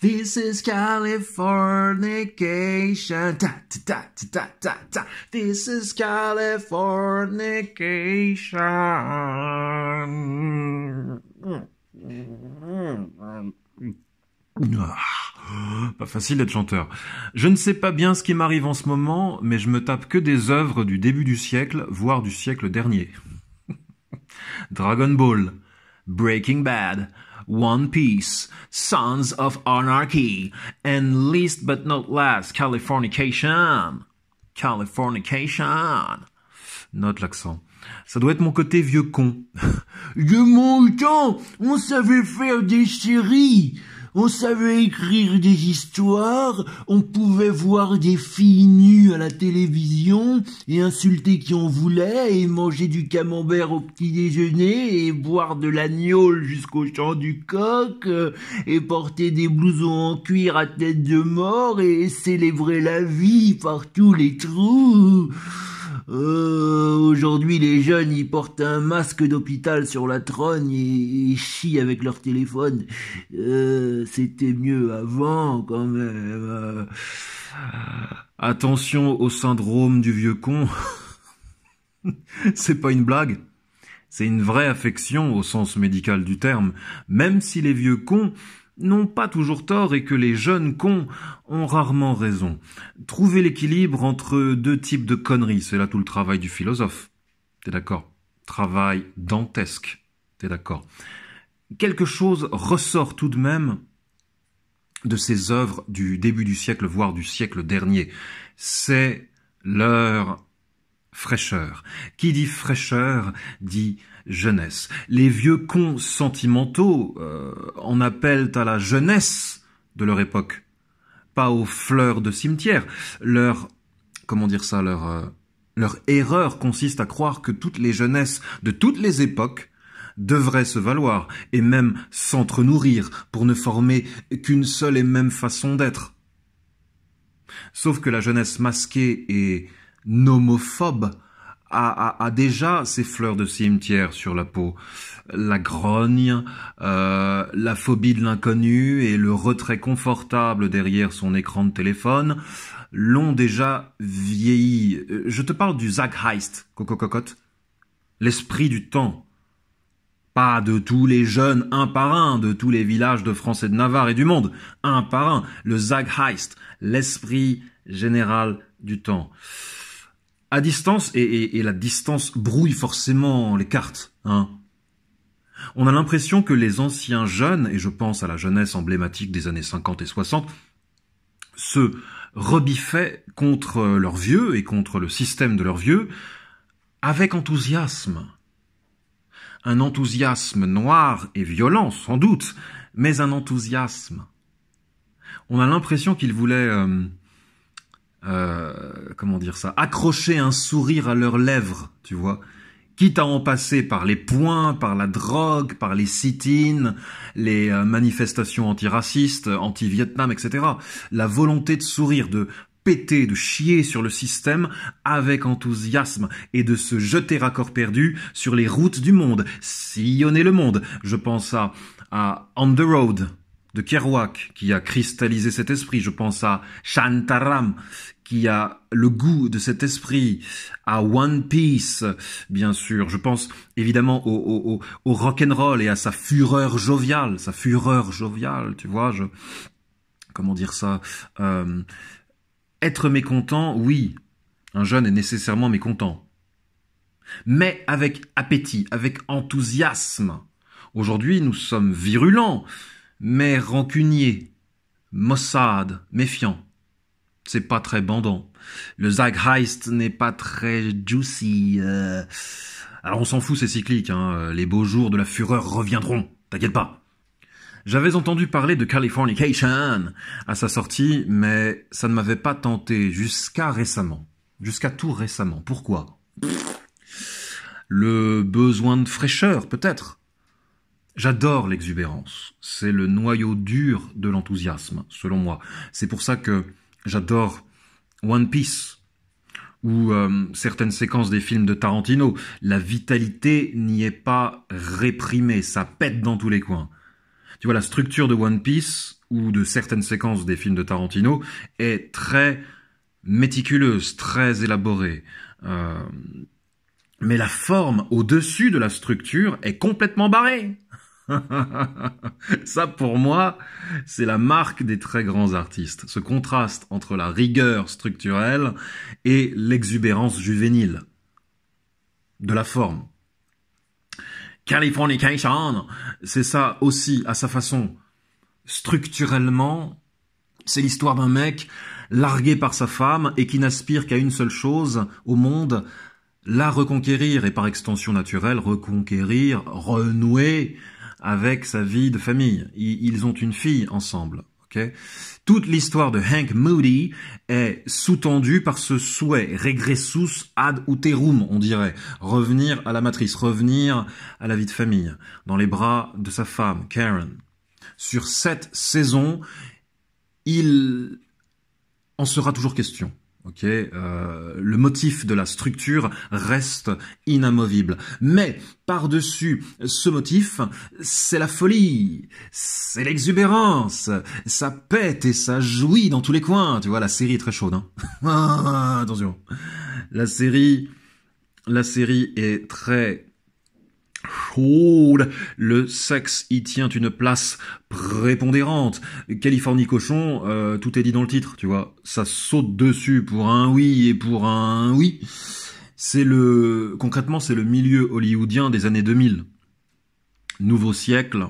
This is Californication. This is Californication. Ah, pas facile d'être chanteur. Je ne sais pas bien ce qui m'arrive en ce moment, mais je me tape que des œuvres du début du siècle, voire du siècle dernier. Dragon Ball, Breaking Bad, One Piece, Sons of Anarchy, and least but not last, Californication. Californication. Note so. Ça doit être mon côté vieux con. De mon temps, on savait faire des séries, on savait écrire des histoires, on pouvait voir des filles nues à la télévision et insulter qui on voulait et manger du camembert au petit déjeuner et boire de l'agneau jusqu'au chant du coq et porter des blousons en cuir à tête de mort et célébrer la vie par tous les trous. Euh, aujourd'hui, les jeunes, ils portent un masque d'hôpital sur la trône, et, chient avec leur téléphone. Euh, c'était mieux avant, quand même. Euh, attention au syndrome du vieux con. C'est pas une blague. C'est une vraie affection au sens médical du terme. Même si les vieux cons n'ont pas toujours tort et que les jeunes cons ont rarement raison. Trouver l'équilibre entre deux types de conneries, c'est là tout le travail du philosophe. T'es d'accord Travail dantesque. T'es d'accord Quelque chose ressort tout de même de ces œuvres du début du siècle, voire du siècle dernier. C'est leur fraîcheur. Qui dit fraîcheur dit jeunesse. Les vieux cons sentimentaux en euh, appellent à la jeunesse de leur époque, pas aux fleurs de cimetière. Leur comment dire ça leur euh, leur erreur consiste à croire que toutes les jeunesses de toutes les époques devraient se valoir et même s'entre-nourrir pour ne former qu'une seule et même façon d'être. Sauf que la jeunesse masquée et nomophobe a, déjà ses fleurs de cimetière sur la peau. La grogne, euh, la phobie de l'inconnu et le retrait confortable derrière son écran de téléphone l'ont déjà vieilli. Euh, je te parle du Zagheist, Coco Cocotte. L'esprit du temps. Pas de tous les jeunes un par un, de tous les villages de France et de Navarre et du monde, un par un. Le zagheist », l'esprit général du temps. La distance, et, la distance brouille forcément les cartes, hein. On a l'impression que les anciens jeunes, et je pense à la jeunesse emblématique des années 50 et 60, se rebiffaient contre leurs vieux et contre le système de leurs vieux avec enthousiasme. Un enthousiasme noir et violent, sans doute, mais un enthousiasme. On a l'impression qu'ils voulaient... Euh, euh, comment dire ça, accrocher un sourire à leurs lèvres, tu vois. Quitte à en passer par les points, par la drogue, par les sit-ins, les euh, manifestations antiracistes, anti-Vietnam, etc. La volonté de sourire, de péter, de chier sur le système avec enthousiasme et de se jeter à corps perdu sur les routes du monde, sillonner le monde. Je pense à, à On the Road, de Kerouac qui a cristallisé cet esprit. Je pense à Shantaram qui a le goût de cet esprit, à One Piece, bien sûr. Je pense évidemment au, rock au roll et à sa fureur joviale, sa fureur joviale, tu vois. Je, comment dire ça euh, Être mécontent, oui, un jeune est nécessairement mécontent, mais avec appétit, avec enthousiasme. Aujourd'hui, nous sommes virulents, mais rancunier, Mossad, méfiant. C'est pas très bandant. Le Zag Heist n'est pas très juicy. Euh. Alors on s'en fout, c'est cyclique. Hein. Les beaux jours de la fureur reviendront. T'inquiète pas. J'avais entendu parler de Californication à sa sortie, mais ça ne m'avait pas tenté jusqu'à récemment. Jusqu'à tout récemment. Pourquoi Le besoin de fraîcheur, peut-être J'adore l'exubérance. C'est le noyau dur de l'enthousiasme, selon moi. C'est pour ça que j'adore One Piece ou euh, certaines séquences des films de Tarantino. La vitalité n'y est pas réprimée, ça pète dans tous les coins. Tu vois, la structure de One Piece ou de certaines séquences des films de Tarantino est très méticuleuse, très élaborée. Euh, mais la forme au-dessus de la structure est complètement barrée. Ça, pour moi, c'est la marque des très grands artistes. Ce contraste entre la rigueur structurelle et l'exubérance juvénile de la forme. Californication, c'est ça aussi à sa façon. Structurellement, c'est l'histoire d'un mec largué par sa femme et qui n'aspire qu'à une seule chose au monde, la reconquérir et par extension naturelle, reconquérir, renouer avec sa vie de famille. Ils ont une fille ensemble. Toute l'histoire de Hank Moody est sous-tendue par ce souhait, regressus ad uterum, on dirait, revenir à la matrice, revenir à la vie de famille, dans les bras de sa femme, Karen. Sur cette saison, il en sera toujours question. Ok, euh, le motif de la structure reste inamovible. Mais par-dessus ce motif, c'est la folie, c'est l'exubérance, ça pète et ça jouit dans tous les coins. Tu vois, la série est très chaude. Hein ah, Attention, la série, la série est très le sexe y tient une place prépondérante. Californie cochon, euh, tout est dit dans le titre, tu vois. Ça saute dessus pour un oui et pour un oui. C'est le, concrètement, c'est le milieu hollywoodien des années 2000. Nouveau siècle,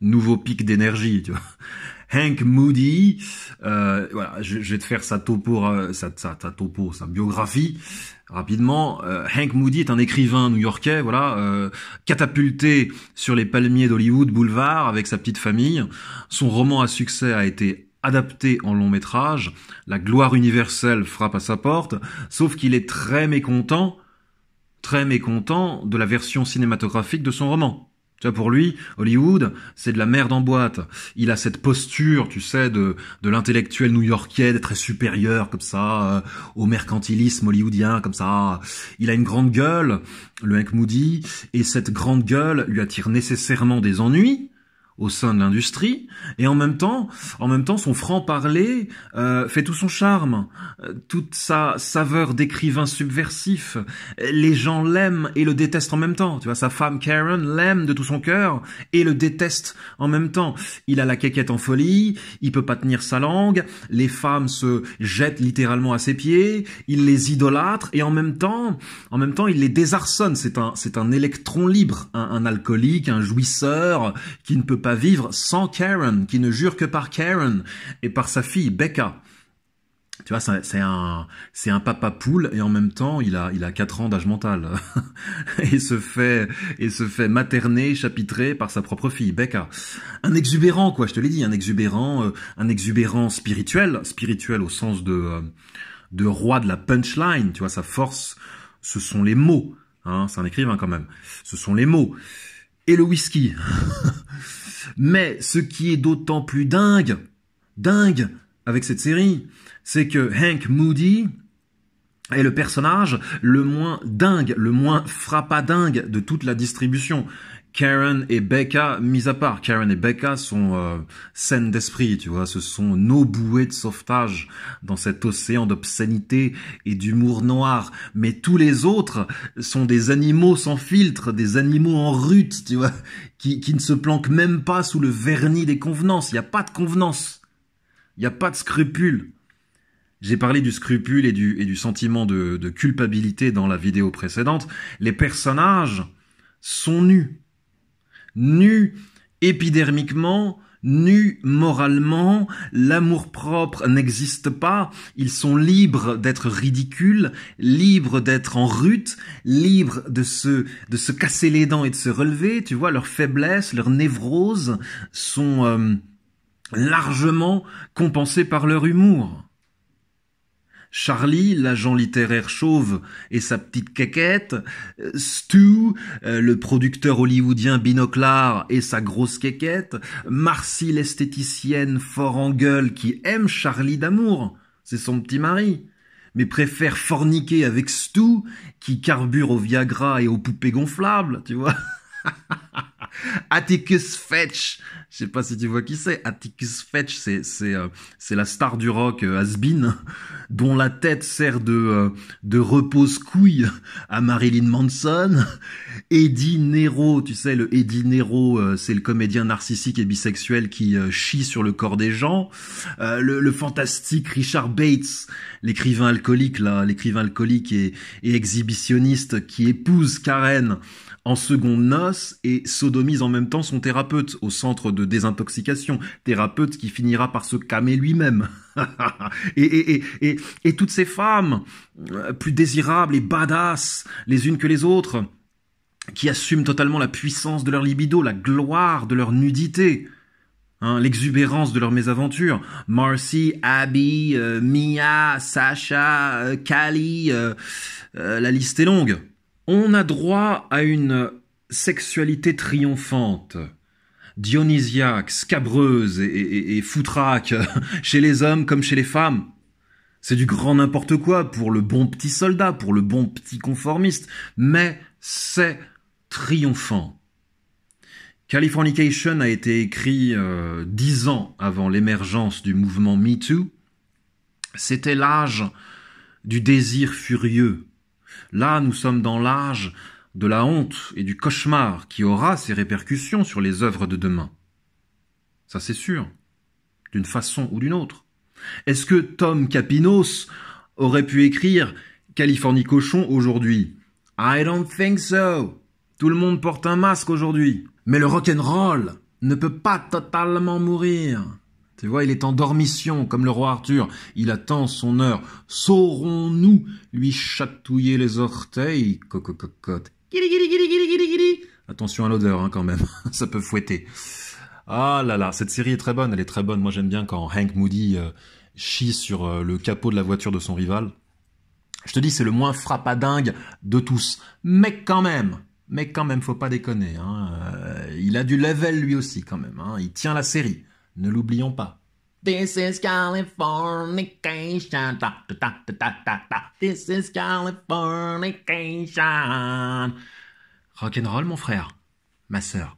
nouveau pic d'énergie, tu vois. Hank Moody, euh, voilà, je, vais te faire sa topo, euh, sa, topo, sa biographie rapidement, euh, Hank Moody est un écrivain new-yorkais, voilà, euh, catapulté sur les palmiers d'Hollywood Boulevard avec sa petite famille. Son roman à succès a été adapté en long métrage. La gloire universelle frappe à sa porte, sauf qu'il est très mécontent, très mécontent de la version cinématographique de son roman. Tu vois, pour lui, Hollywood, c'est de la merde en boîte. Il a cette posture, tu sais, de, de l'intellectuel new-yorkais, très supérieur, comme ça, euh, au mercantilisme hollywoodien, comme ça. Il a une grande gueule, le Hank Moody, et cette grande gueule lui attire nécessairement des ennuis, au sein de l'industrie et en même temps en même temps son franc parler euh, fait tout son charme euh, toute sa saveur d'écrivain subversif les gens l'aiment et le détestent en même temps tu vois sa femme Karen l'aime de tout son cœur et le déteste en même temps il a la quéquette en folie il peut pas tenir sa langue les femmes se jettent littéralement à ses pieds il les idolâtre et en même temps en même temps il les désarçonne c'est un c'est un électron libre un, un alcoolique un jouisseur qui ne peut pas vivre sans Karen, qui ne jure que par Karen et par sa fille Becca. Tu vois, c'est un, c'est un papa poule et en même temps, il a, il a quatre ans d'âge mental et se fait, et se fait materner, chapitrer par sa propre fille, Becca. Un exubérant, quoi, je te l'ai dit, un exubérant, euh, un exubérant spirituel, spirituel au sens de, euh, de roi de la punchline. Tu vois, sa force, ce sont les mots. Hein, c'est un écrivain quand même. Ce sont les mots et le whisky. Mais ce qui est d'autant plus dingue, dingue avec cette série, c'est que Hank Moody est le personnage le moins dingue, le moins frappadingue de toute la distribution. Karen et Becca, mis à part, Karen et Becca sont scènes euh, saines d'esprit, tu vois, ce sont nos bouées de sauvetage dans cet océan d'obscénité et d'humour noir. Mais tous les autres sont des animaux sans filtre, des animaux en rut, tu vois, qui, qui ne se planquent même pas sous le vernis des convenances. Il n'y a pas de convenance. Il n'y a pas de scrupule, J'ai parlé du scrupule et du, et du sentiment de, de culpabilité dans la vidéo précédente. Les personnages sont nus Nus épidermiquement, nus moralement, l'amour-propre n'existe pas, ils sont libres d'être ridicules, libres d'être en rute, libres de se, de se casser les dents et de se relever, tu vois, leurs faiblesses, leurs névroses sont euh, largement compensées par leur humour. Charlie, l'agent littéraire chauve et sa petite quéquette, euh, Stu, euh, le producteur hollywoodien Binoclar, et sa grosse quéquette, Marcy l'esthéticienne fort en gueule qui aime Charlie d'amour, c'est son petit mari, mais préfère forniquer avec Stu qui carbure au Viagra et aux poupées gonflables, tu vois. Atticus Fetch. Je sais pas si tu vois qui c'est. Atticus Fetch, c'est c'est euh, c'est la star du rock euh, Asbin, dont la tête sert de euh, de repose couille à Marilyn Manson. Eddie Nero, tu sais le Eddie Nero, euh, c'est le comédien narcissique et bisexuel qui chie sur le corps des gens. Le, fantastique Richard Bates, l'écrivain alcoolique là, l'écrivain alcoolique et exhibitionniste qui épouse Karen en seconde noce, et sodomise en même temps son thérapeute au centre de désintoxication, thérapeute qui finira par se camer lui-même. et, toutes ces femmes, euh, plus désirables et badass les unes que les autres, qui assument totalement la puissance de leur libido, la gloire de leur nudité. Hein, l'exubérance de leur mésaventure. Marcy, Abby, euh, Mia, Sasha, Kali, euh, la liste est longue. On a droit à une sexualité triomphante, dionysiaque, scabreuse et, foutraque, chez les hommes comme chez les femmes. C'est du grand n'importe quoi pour le bon petit soldat, pour le bon petit conformiste, mais c'est triomphant. Californication a été écrit euh, dix ans avant l'émergence du mouvement MeToo. C'était l'âge du désir furieux, Là, nous sommes dans l'âge de la honte et du cauchemar qui aura ses répercussions sur les œuvres de demain. Ça c'est sûr, d'une façon ou d'une autre. Est-ce que Tom Capinos aurait pu écrire Californie cochon aujourd'hui I don't think so. Tout le monde porte un masque aujourd'hui. Mais le rock'n'roll ne peut pas totalement mourir. Tu vois, il est en dormition, comme le roi Arthur. Il attend son heure. Saurons-nous lui chatouiller les orteils Attention à l'odeur, hein, quand même. Ça peut fouetter. Ah là là, cette série est très bonne. Elle est très bonne. Moi, j'aime bien quand Hank Moody euh, chie sur euh, le capot de la voiture de son rival. Je te dis, c'est le moins frappadingue de tous. Mais quand même, mais quand même, faut pas déconner. Hein. Euh, il a du level lui aussi, quand même. Hein. Il tient la série. Ne l'oublions pas. This is Californication. This is Californication. Rock'n'roll, mon frère, ma sœur.